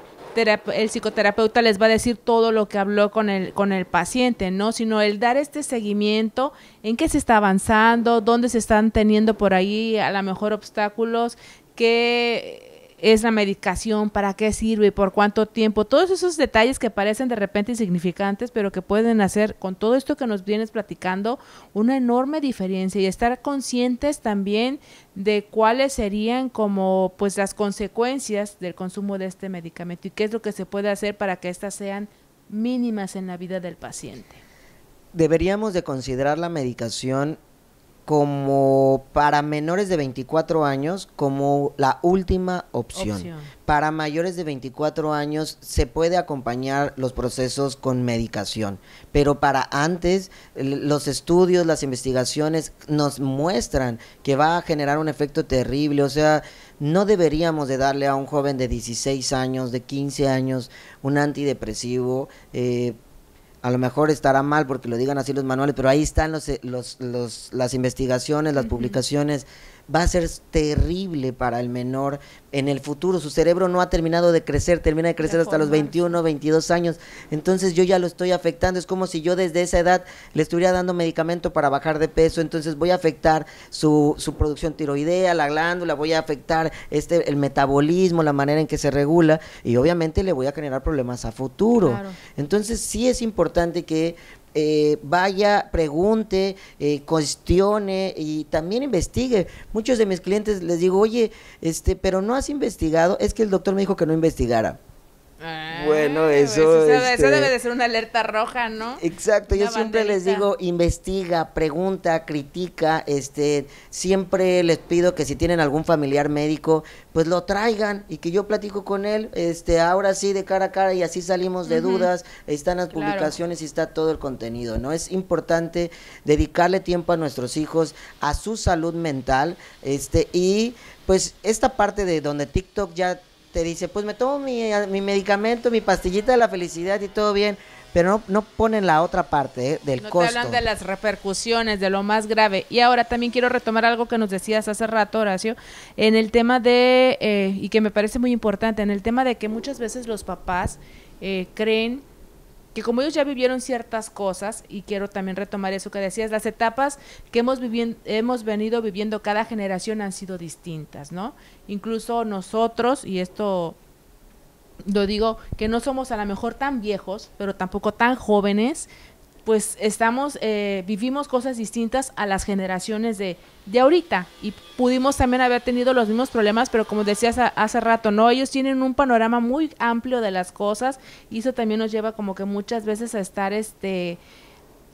el psicoterapeuta les va a decir todo lo que habló con el, con el paciente, ¿no? Sino el dar este seguimiento, en qué se está avanzando, dónde se están teniendo por ahí a lo mejor obstáculos, qué es la medicación, para qué sirve, por cuánto tiempo, todos esos detalles que parecen de repente insignificantes, pero que pueden hacer con todo esto que nos vienes platicando una enorme diferencia y estar conscientes también de cuáles serían como pues las consecuencias del consumo de este medicamento y qué es lo que se puede hacer para que éstas sean mínimas en la vida del paciente. Deberíamos de considerar la medicación como para menores de 24 años como la última opción. Para mayores de 24 años se puede acompañar los procesos con medicación, pero para antes los estudios, las investigaciones nos muestran que va a generar un efecto terrible, o sea, no deberíamos de darle a un joven de 16 años, de 15 años, un antidepresivo. Eh, a lo mejor estará mal porque lo digan así los manuales, pero ahí están los, e, los, los las investigaciones, las publicaciones va a ser terrible para el menor en el futuro. Su cerebro no ha terminado de crecer, termina de crecer hasta los 21, 22 años. Entonces yo ya lo estoy afectando. Es como si yo desde esa edad le estuviera dando medicamento para bajar de peso. Entonces voy a afectar su, su producción tiroidea, la glándula, voy a afectar este, el metabolismo, la manera en que se regula y obviamente le voy a generar problemas a futuro. Entonces sí es importante que eh, vaya, pregunte, eh, cuestione y también investigue. Muchos de mis clientes les digo, oye, este, pero no has investigado, es que el doctor me dijo que no investigara. Ah, bueno, pues, eso, este, debe de ser una alerta roja, ¿no? Exacto, yo siempre les digo, investiga, pregunta, critica, este, siempre les pido que si tienen algún familiar médico, pues lo traigan y que yo platico con él, este, ahora sí de cara a cara y así salimos de dudas, están las publicaciones y está todo el contenido, ¿no? Es importante dedicarle tiempo a nuestros hijos, a su salud mental, este, y pues esta parte de donde TikTok ya te dice, pues me tomo mi, eh, mi, medicamento, mi pastillita de la felicidad y todo bien, pero no, no ponen la otra parte eh, del no Te hablan de las repercusiones, de lo más grave. Y ahora también quiero retomar algo que nos decías hace rato, Horacio, en el tema de, eh, y que me parece muy importante, en el tema de que muchas veces los papás creen que como ellos ya vivieron ciertas cosas, y quiero también retomar eso que decías, las etapas que hemos, hemos venido viviendo cada generación han sido distintas, ¿no? Incluso nosotros, y esto lo digo, que no somos a lo mejor tan viejos, pero tampoco tan jóvenes, pues estamos, eh, vivimos cosas distintas a las generaciones de, de ahorita y pudimos también haber tenido los mismos problemas, pero como decías hace rato, ¿no? Ellos tienen un panorama muy amplio de las cosas y eso también nos lleva como que muchas veces a estar este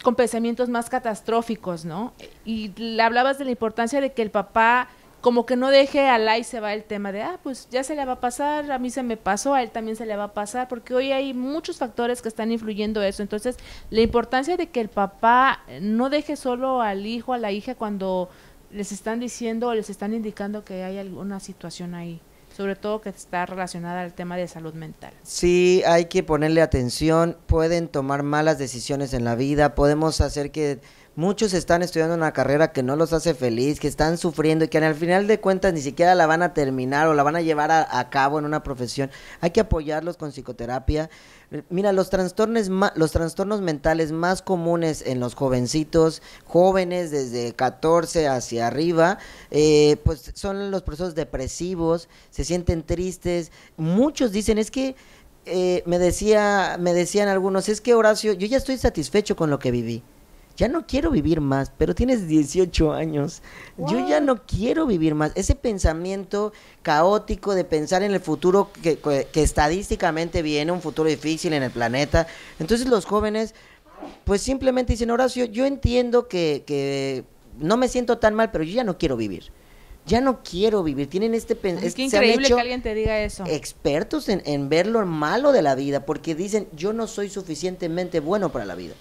con pensamientos más catastróficos, ¿no? Y le hablabas de la importancia de que el papá como que no deje al y se va el tema de, ah, pues ya se le va a pasar, a mí se me pasó, a él también se le va a pasar, porque hoy hay muchos factores que están influyendo eso. Entonces, la importancia de que el papá no deje solo al hijo, a la hija, cuando les están diciendo o les están indicando que hay alguna situación ahí sobre todo que está relacionada al tema de salud mental. Sí, hay que ponerle atención, pueden tomar malas decisiones en la vida, podemos hacer que Muchos están estudiando una carrera que no los hace feliz, que están sufriendo y que al final de cuentas ni siquiera la van a terminar o la van a llevar a, cabo en una profesión. Hay que apoyarlos con psicoterapia. Mira, los trastornos, los trastornos mentales más comunes en los jovencitos, jóvenes desde 14 hacia arriba, eh, pues son los procesos depresivos, se sienten tristes. Muchos dicen, es que eh, me, decía, me decían algunos, es que Horacio, yo ya estoy satisfecho con lo que viví ya no quiero vivir más, pero tienes 18 años. Yo ya no quiero vivir más. Ese pensamiento caótico de pensar en el futuro que, estadísticamente viene, un futuro difícil en el planeta. Entonces los jóvenes, pues simplemente dicen, Horacio, yo entiendo que, no me siento tan mal, pero yo ya no quiero vivir ya no quiero vivir. Tienen este pensamiento. Es que increíble que alguien te diga eso. Expertos en, ver lo malo de la vida, porque dicen, yo no soy suficientemente bueno para la vida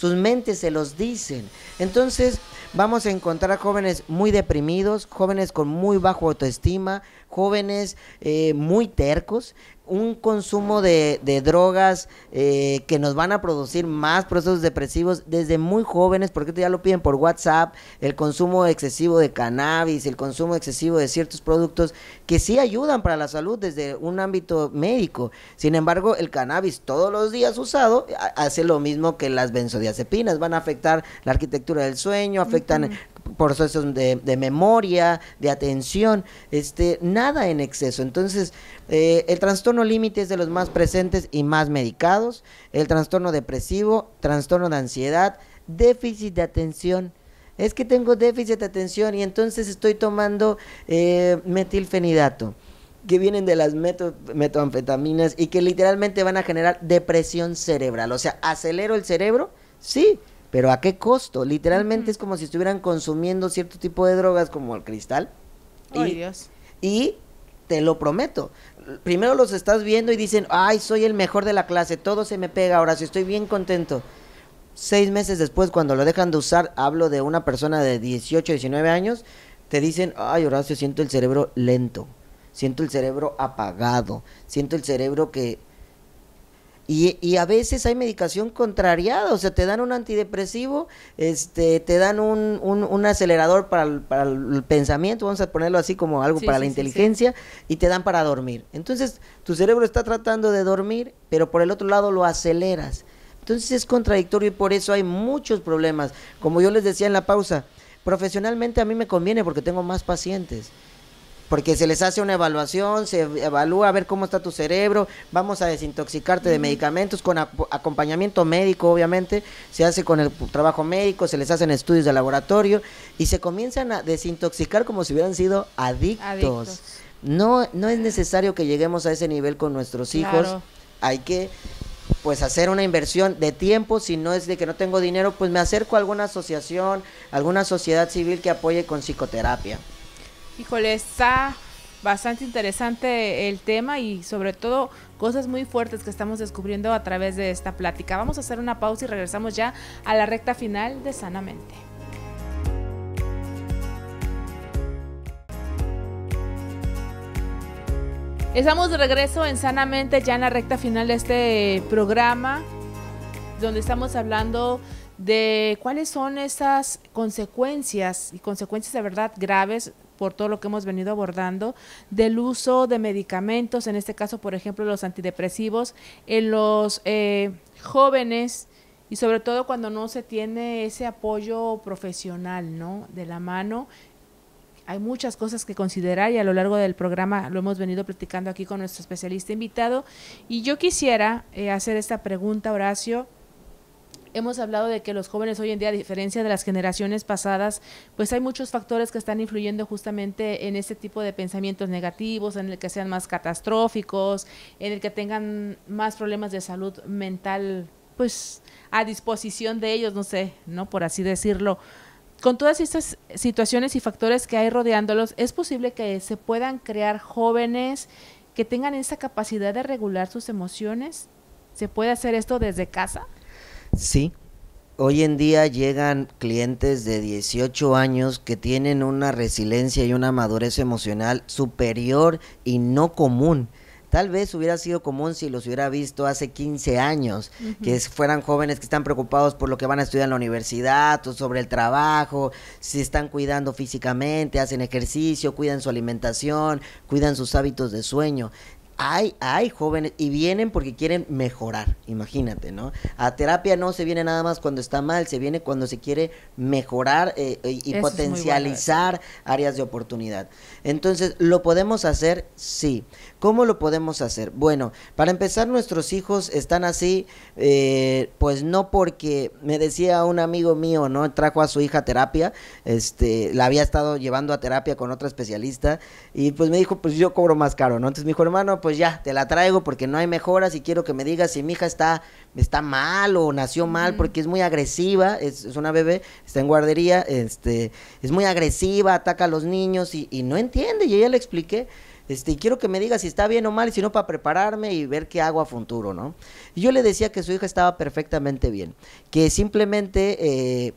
sus mentes se los dicen. Entonces, vamos a encontrar jóvenes muy deprimidos, jóvenes con muy bajo autoestima, jóvenes eh, muy tercos, un consumo de, drogas eh, que nos van a producir más procesos depresivos desde muy jóvenes, porque ya lo piden por WhatsApp, el consumo excesivo de cannabis, el consumo excesivo de ciertos productos que sí ayudan para la salud desde un ámbito médico. Sin embargo, el cannabis todos los días usado hace lo mismo que las benzodiazepinas, van a afectar la arquitectura del sueño, afecta afectan procesos de, memoria, de atención, este, nada en exceso. Entonces, eh, el trastorno límite es de los más presentes y más medicados, el trastorno depresivo, trastorno de ansiedad, déficit de atención, es que tengo déficit de atención y entonces estoy tomando eh, metilfenidato, que vienen de las meto, metanfetaminas y que literalmente van a generar depresión cerebral. O sea, acelero el cerebro, sí, pero ¿a qué costo? Literalmente es como si estuvieran consumiendo cierto tipo de drogas como el cristal. Ay, y, Dios. Y te lo prometo. Primero los estás viendo y dicen, ay, soy el mejor de la clase, todo se me pega, ahora si estoy bien contento. Seis meses después, cuando lo dejan de usar, hablo de una persona de 18, 19 años, te dicen, ay, Horacio, siento el cerebro lento, siento el cerebro apagado, siento el cerebro que y, a veces hay medicación contrariada, o sea, te dan un antidepresivo, este, te dan un, acelerador para el, pensamiento, vamos a ponerlo así como algo para la inteligencia, y te dan para dormir. Entonces, tu cerebro está tratando de dormir, pero por el otro lado lo aceleras. Entonces es contradictorio y por eso hay muchos problemas. Como yo les decía en la pausa, profesionalmente a mí me conviene porque tengo más pacientes porque se les hace una evaluación, se evalúa a ver cómo está tu cerebro, vamos a desintoxicarte de medicamentos con acompañamiento médico, obviamente, se hace con el trabajo médico, se les hacen estudios de laboratorio y se comienzan a desintoxicar como si hubieran sido adictos. No, no es necesario que lleguemos a ese nivel con nuestros hijos. Hay que pues hacer una inversión de tiempo, si no es de que no tengo dinero, pues me acerco a alguna asociación, alguna sociedad civil que apoye con psicoterapia. Híjole, está bastante interesante el tema y sobre todo cosas muy fuertes que estamos descubriendo a través de esta plática. Vamos a hacer una pausa y regresamos ya a la recta final de Sanamente. Estamos de regreso en Sanamente ya en la recta final de este programa donde estamos hablando de cuáles son esas consecuencias y consecuencias de verdad graves por todo lo que hemos venido abordando, del uso de medicamentos, en este caso, por ejemplo, los antidepresivos, en los eh, jóvenes y sobre todo cuando no se tiene ese apoyo profesional, ¿no? De la mano. Hay muchas cosas que considerar y a lo largo del programa lo hemos venido platicando aquí con nuestro especialista invitado. Y yo quisiera eh, hacer esta pregunta, Horacio hemos hablado de que los jóvenes hoy en día, a diferencia de las generaciones pasadas, pues hay muchos factores que están influyendo justamente en este tipo de pensamientos negativos, en el que sean más catastróficos, en el que tengan más problemas de salud mental, pues a disposición de ellos, no sé, ¿no? Por así decirlo. Con todas estas situaciones y factores que hay rodeándolos, es posible que se puedan crear jóvenes que tengan esa capacidad de regular sus emociones. ¿Se puede hacer esto desde casa? Sí. Hoy en día llegan clientes de 18 años que tienen una resiliencia y una madurez emocional superior y no común. Tal vez hubiera sido común si los hubiera visto hace 15 años, que fueran jóvenes que están preocupados por lo que van a estudiar en la universidad o sobre el trabajo, si están cuidando físicamente, hacen ejercicio, cuidan su alimentación, cuidan sus hábitos de sueño hay, jóvenes y vienen porque quieren mejorar, imagínate, ¿no? A terapia no se viene nada más cuando está mal, se viene cuando se quiere mejorar eh, eh, y, potencializar áreas de oportunidad. Entonces, ¿lo podemos hacer? Sí. ¿Cómo lo podemos hacer? Bueno, para empezar, nuestros hijos están así, eh, pues no porque, me decía un amigo mío, ¿no? Trajo a su hija a terapia, este, la había estado llevando a terapia con otra especialista, y pues me dijo, pues yo cobro más caro, ¿no? Entonces me dijo, hermano, pues ya, te la traigo porque no hay mejoras y quiero que me digas si mi hija está, está mal o nació mal, porque es muy agresiva, es, una bebé, está en guardería, este, es muy agresiva, ataca a los niños y, y no entiende, y ella le expliqué. Este, quiero que me diga si está bien o mal, sino si no, para prepararme y ver qué hago a futuro, ¿no? Y yo le decía que su hija estaba perfectamente bien, que simplemente eh,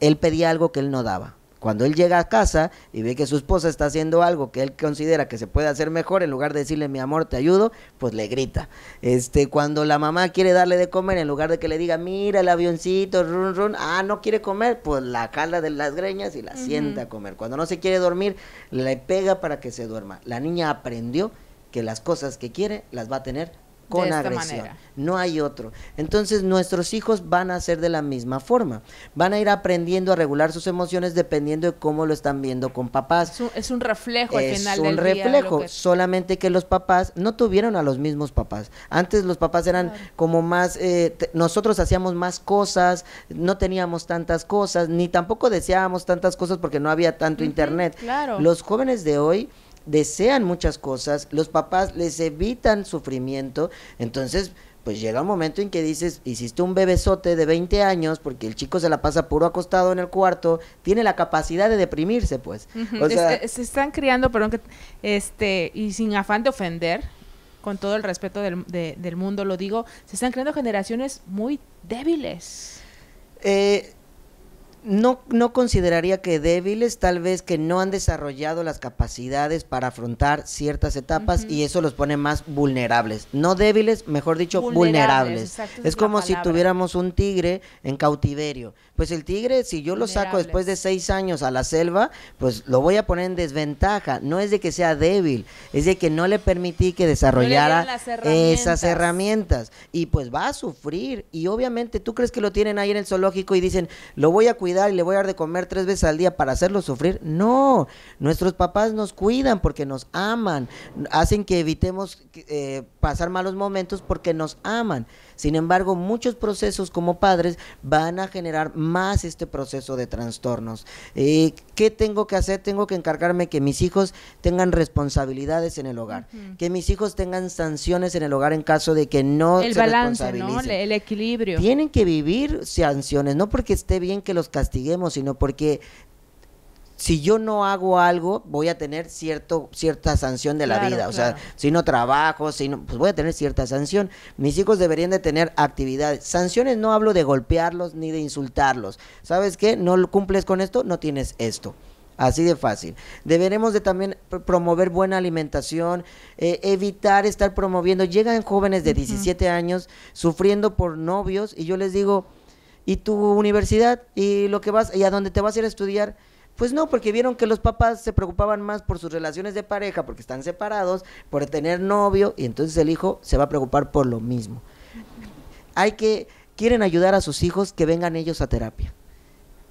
él pedía algo que él no daba. Cuando él llega a casa y ve que su esposa está haciendo algo que él considera que se puede hacer mejor, en lugar de decirle mi amor, te ayudo, pues le grita. Este, cuando la mamá quiere darle de comer, en lugar de que le diga, mira el avioncito, run, run, ah, no quiere comer, pues la jala de las greñas y la sienta a comer. Cuando no se quiere dormir, le pega para que se duerma. La niña aprendió que las cosas que quiere las va a tener con agresión. No hay otro. Entonces nuestros hijos van a ser de la misma forma. Van a ir aprendiendo a regular sus emociones dependiendo de cómo lo están viendo con papás. Es un, reflejo al Es un reflejo. Solamente que los papás no tuvieron a los mismos papás. Antes los papás eran como más, eh, nosotros hacíamos más cosas, no teníamos tantas cosas, ni tampoco deseábamos tantas cosas porque no había tanto internet. Claro. Los jóvenes de hoy desean muchas cosas, los papás les evitan sufrimiento, entonces pues llega un momento en que dices, hiciste un bebesote de 20 años porque el chico se la pasa puro acostado en el cuarto, tiene la capacidad de deprimirse, pues. se están criando, perdón, este, y sin afán de ofender, con todo el respeto del, del mundo lo digo, se están creando generaciones muy débiles. Eh, no, no consideraría que débiles, tal vez que no han desarrollado las capacidades para afrontar ciertas etapas y eso los pone más vulnerables. No débiles, mejor dicho, vulnerables. Es como si tuviéramos un tigre en cautiverio. Pues el tigre, si yo lo saco después de seis años a la selva, pues lo voy a poner en desventaja. No es de que sea débil, es de que no le permití que desarrollara esas herramientas. Y pues va a sufrir. Y obviamente tú crees que lo tienen ahí en el zoológico y dicen, lo voy a cuidar y le voy a dar de comer tres veces al día para hacerlo sufrir. No, nuestros papás nos cuidan porque nos aman, hacen que evitemos eh, pasar malos momentos porque nos aman. Sin embargo, muchos procesos como padres van a generar más este proceso de trastornos. Eh, ¿Qué tengo que hacer? Tengo que encargarme que mis hijos tengan responsabilidades en el hogar, que mis hijos tengan sanciones en el hogar en caso de que no el balance, ¿no? el equilibrio. Tienen que vivir sanciones, no porque esté bien que los castiguemos, sino porque si yo no hago algo, voy a tener cierto, cierta sanción de la vida. O sea, si no trabajo, si no, pues voy a tener cierta sanción. Mis hijos deberían de tener actividades. Sanciones no hablo de golpearlos ni de insultarlos. ¿Sabes qué? No cumples con esto, no tienes esto. Así de fácil. Deberemos de también promover buena alimentación, eh, evitar estar promoviendo. Llegan jóvenes de 17 años sufriendo por novios y yo les digo, ¿y tu universidad? ¿Y lo que vas? ¿Y a dónde te vas a ir a estudiar? Pues no, porque vieron que los papás se preocupaban más por sus relaciones de pareja, porque están separados, por tener novio, y entonces el hijo se va a preocupar por lo mismo. Hay que, quieren ayudar a sus hijos que vengan ellos a terapia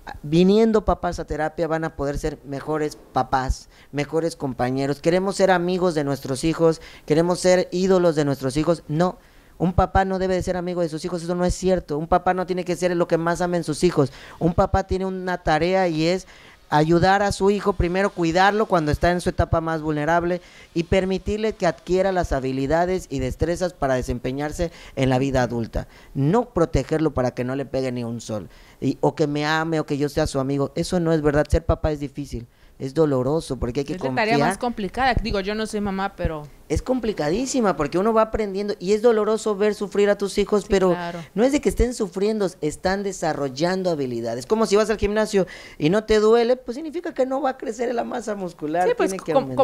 ah, viniendo papás a terapia van a poder ser mejores papás, mejores compañeros. Queremos ser amigos de nuestros hijos, queremos ser ídolos de nuestros hijos. No, un papá no debe de ser amigo de sus hijos, eso no es cierto. Un papá no tiene que ser lo que más amen sus hijos. Un papá tiene una tarea y es ayudar a su hijo, primero cuidarlo cuando está en su etapa más vulnerable y permitirle que adquiera las habilidades y destrezas para desempeñarse en la vida adulta. No protegerlo para que no le pegue ni un sol, y, o que me ame o que yo sea su amigo. Eso no es verdad, ser papá es difícil, es doloroso porque hay que Es tarea más complicada, digo, yo no soy mamá, pero es complicadísima porque uno va aprendiendo y es doloroso ver sufrir a tus hijos, pero no es de que estén sufriendo, están desarrollando habilidades. Como si vas al gimnasio y no te duele, pues significa que no va a crecer la masa muscular. Sí, pues,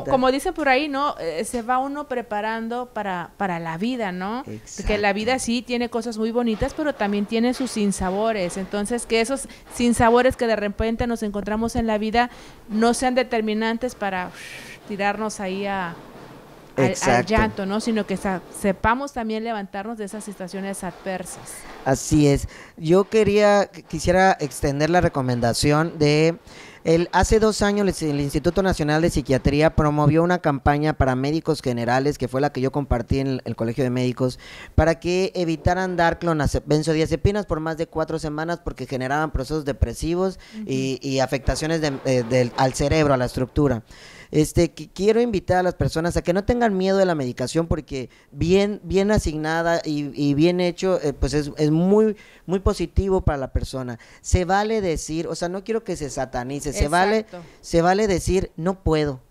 como dicen por ahí, ¿no? Eh, se va uno preparando para, para la vida, ¿no? Que la vida sí tiene cosas muy bonitas, pero también tiene sus sinsabores. Entonces, que esos sinsabores que de repente nos encontramos en la vida no sean determinantes para tirarnos ahí a al, llanto, ¿no? Sino que sepamos también levantarnos de esas situaciones adversas. Así es. Yo quería, quisiera extender la recomendación de... El, hace dos años el Instituto Nacional de Psiquiatría promovió una campaña para médicos generales, que fue la que yo compartí en el, Colegio de Médicos, para que evitaran dar benzodiazepinas por más de cuatro semanas porque generaban procesos depresivos y, afectaciones eh, al cerebro, a la estructura. Este, que quiero invitar a las personas a que no tengan miedo de la medicación porque bien, bien asignada y, bien hecho, eh, pues es, muy, muy positivo para la persona. Se vale decir, o sea, no quiero que se satanice, se vale, se vale decir, no puedo.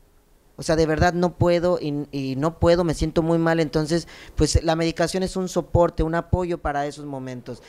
O sea, de verdad no puedo y, y, no puedo, me siento muy mal. Entonces, pues la medicación es un soporte, un apoyo para esos momentos.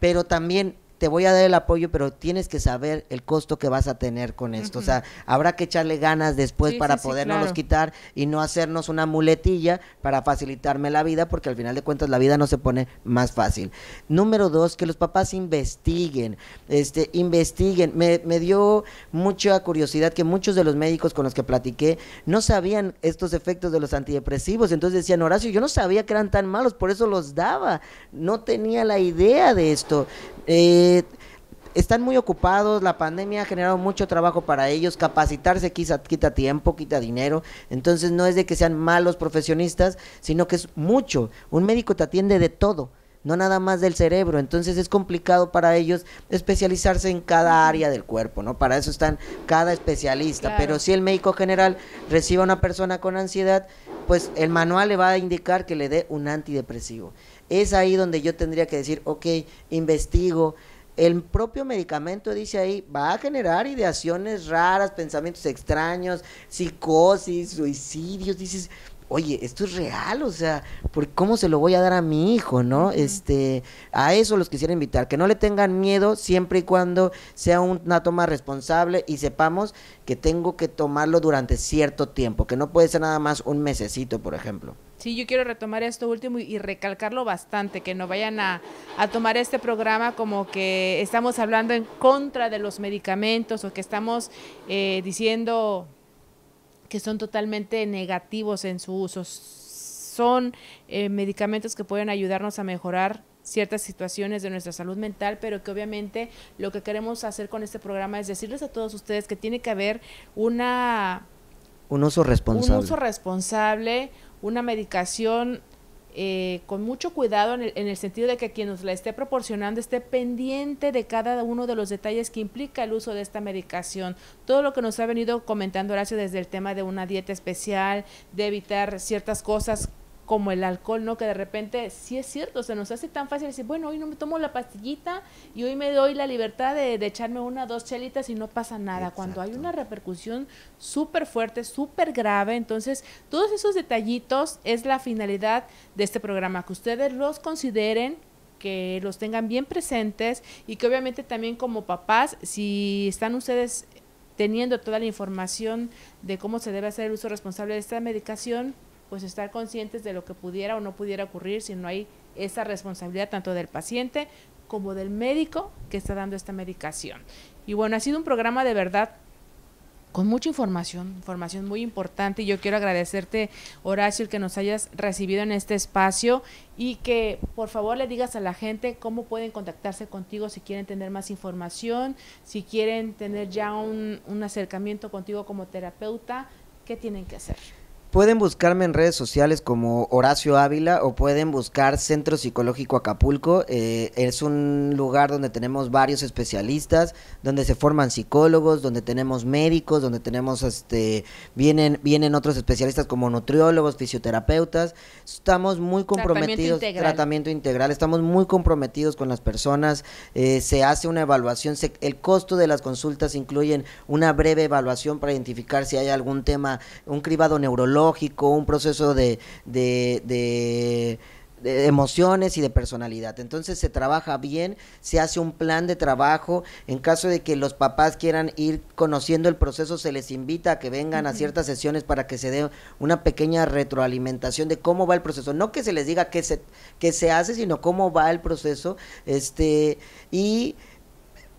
Pero también te voy a dar el apoyo, pero tienes que saber el costo que vas a tener con esto. O sea, habrá que echarle ganas después para poder podernos los quitar y no hacernos una muletilla para facilitarme la vida, porque al final de cuentas la vida no se pone más fácil. Número dos, que los papás investiguen, este, investiguen. Me, me dio mucha curiosidad que muchos de los médicos con los que platiqué no sabían estos efectos de los antidepresivos. Entonces decían, Horacio, yo no sabía que eran tan malos, por eso los daba. No tenía la idea de esto. Eh, eh, están muy ocupados, la pandemia ha generado mucho trabajo para ellos, capacitarse quizá quita tiempo, quita dinero, entonces no es de que sean malos profesionistas, sino que es mucho. Un médico te atiende de todo, no nada más del cerebro, entonces es complicado para ellos especializarse en cada área del cuerpo, ¿no? Para eso están cada especialista, pero si el médico general recibe a una persona con ansiedad, pues el manual le va a indicar que le dé un antidepresivo. Es ahí donde yo tendría que decir, ok, investigo, el propio medicamento dice ahí, va a generar ideaciones raras, pensamientos extraños, psicosis, suicidios, dices, oye, esto es real, o sea, ¿por ¿cómo se lo voy a dar a mi hijo, no? Este, a eso los quisiera invitar, que no le tengan miedo siempre y cuando sea una toma responsable y sepamos que tengo que tomarlo durante cierto tiempo, que no puede ser nada más un mesecito, por ejemplo. Sí, yo quiero retomar esto último y recalcarlo bastante, que no vayan a, tomar este programa como que estamos hablando en contra de los medicamentos o que estamos eh, diciendo que son totalmente negativos en su uso. Son eh, medicamentos que pueden ayudarnos a mejorar ciertas situaciones de nuestra salud mental, pero que obviamente lo que queremos hacer con este programa es decirles a todos ustedes que tiene que haber una... Un responsable. Un uso responsable, una medicación eh, con mucho cuidado en el, en el, sentido de que quien nos la esté proporcionando esté pendiente de cada uno de los detalles que implica el uso de esta medicación. Todo lo que nos ha venido comentando Horacio desde el tema de una dieta especial, de evitar ciertas cosas como el alcohol, ¿no? Que de repente sí es cierto, se nos hace tan fácil decir, bueno, hoy no me tomo la pastillita y hoy me doy la libertad de, echarme una, dos chelitas y no pasa nada. Cuando hay una repercusión súper fuerte, súper grave, entonces todos esos detallitos es la finalidad de este programa, que ustedes los consideren que los tengan bien presentes y que obviamente también como papás, si están ustedes teniendo toda la información de cómo se debe hacer el uso responsable de esta medicación, pues estar conscientes de lo que pudiera o no pudiera ocurrir si no hay esa responsabilidad tanto del paciente como del médico que está dando esta medicación. Y bueno, ha sido un programa de verdad con mucha información, información muy importante. Y yo quiero agradecerte, Horacio, el que nos hayas recibido en este espacio y que por favor le digas a la gente cómo pueden contactarse contigo si quieren tener más información, si quieren tener ya un, un acercamiento contigo como terapeuta, ¿qué tienen que hacer? Pueden buscarme en redes sociales como Horacio Ávila o pueden buscar Centro Psicológico Acapulco. Eh, es un lugar donde tenemos varios especialistas, donde se forman psicólogos, donde tenemos médicos, donde tenemos este vienen vienen otros especialistas como nutriólogos, fisioterapeutas. Estamos muy comprometidos tratamiento integral, tratamiento integral estamos muy comprometidos con las personas. Eh, se hace una evaluación, el costo de las consultas incluyen una breve evaluación para identificar si hay algún tema, un cribado neurológico un proceso de, de, emociones y de personalidad. Entonces se trabaja bien, se hace un plan de trabajo. En caso de que los papás quieran ir conociendo el proceso, se les invita a que vengan a ciertas sesiones para que se dé una pequeña retroalimentación de cómo va el proceso. No que se les diga qué se, se hace, sino cómo va el proceso. Este, y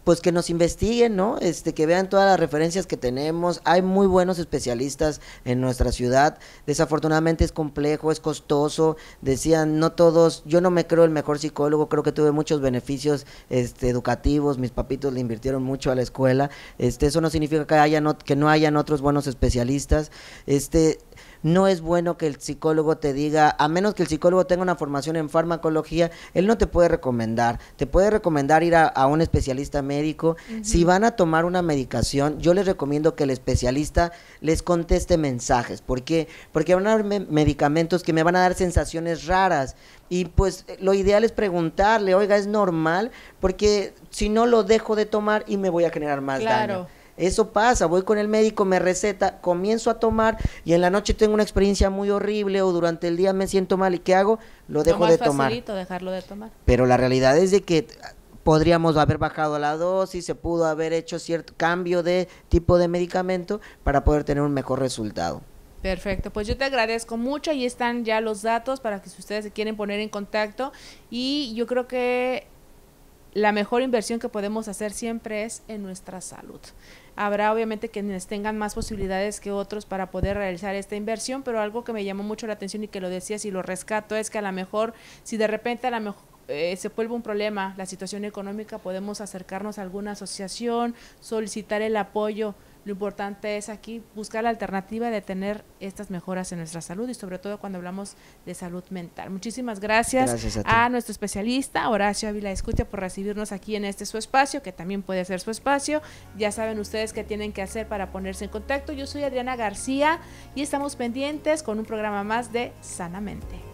pues que nos investiguen, ¿no? Este, que vean todas las referencias que tenemos. Hay muy buenos especialistas en nuestra ciudad. Desafortunadamente es complejo, es costoso. Decían, no todos, yo no me creo el mejor psicólogo, creo que tuve muchos beneficios este, educativos, mis papitos le invirtieron mucho a la escuela. Este, eso no significa que haya no, que no hayan otros buenos especialistas. Este, no es bueno que el psicólogo te diga, a menos que el psicólogo tenga una formación en farmacología, él no te puede recomendar. Te puede recomendar ir a, un especialista médico. Si van a tomar una medicación, yo les recomiendo que el especialista les conteste mensajes. ¿Por qué? Porque van a haber medicamentos que me van a dar sensaciones raras. Y pues lo ideal es preguntarle, oiga, ¿es normal? Porque si no lo dejo de tomar y me voy a generar más claro. daño. Eso pasa, voy con el médico, me receta, comienzo a tomar y en la noche tengo una experiencia muy horrible o durante el día me siento mal y ¿qué hago? Lo dejo de tomar. dejarlo de tomar. Pero la realidad es de que podríamos haber bajado la dosis, se pudo haber hecho cierto cambio de tipo de medicamento para poder tener un mejor resultado. Perfecto, pues yo te agradezco mucho, ahí están ya los datos para que si ustedes se quieren poner en contacto y yo creo que la mejor inversión que podemos hacer siempre es en nuestra salud. Habrá obviamente quienes tengan más posibilidades que otros para poder realizar esta inversión, pero algo que me llamó mucho la atención y que lo decías y lo rescato es que a lo mejor, si de repente a lo mejor eh, se vuelve un problema la situación económica, podemos acercarnos a alguna asociación, solicitar el apoyo lo importante es aquí buscar la alternativa de tener estas mejoras en nuestra salud y sobre todo cuando hablamos de salud mental. Muchísimas gracias, a, nuestro especialista Horacio Ávila Escucha por recibirnos aquí en este su espacio, que también puede ser su espacio. Ya saben ustedes qué tienen que hacer para ponerse en contacto. Yo soy Adriana García y estamos pendientes con un programa más de Sanamente.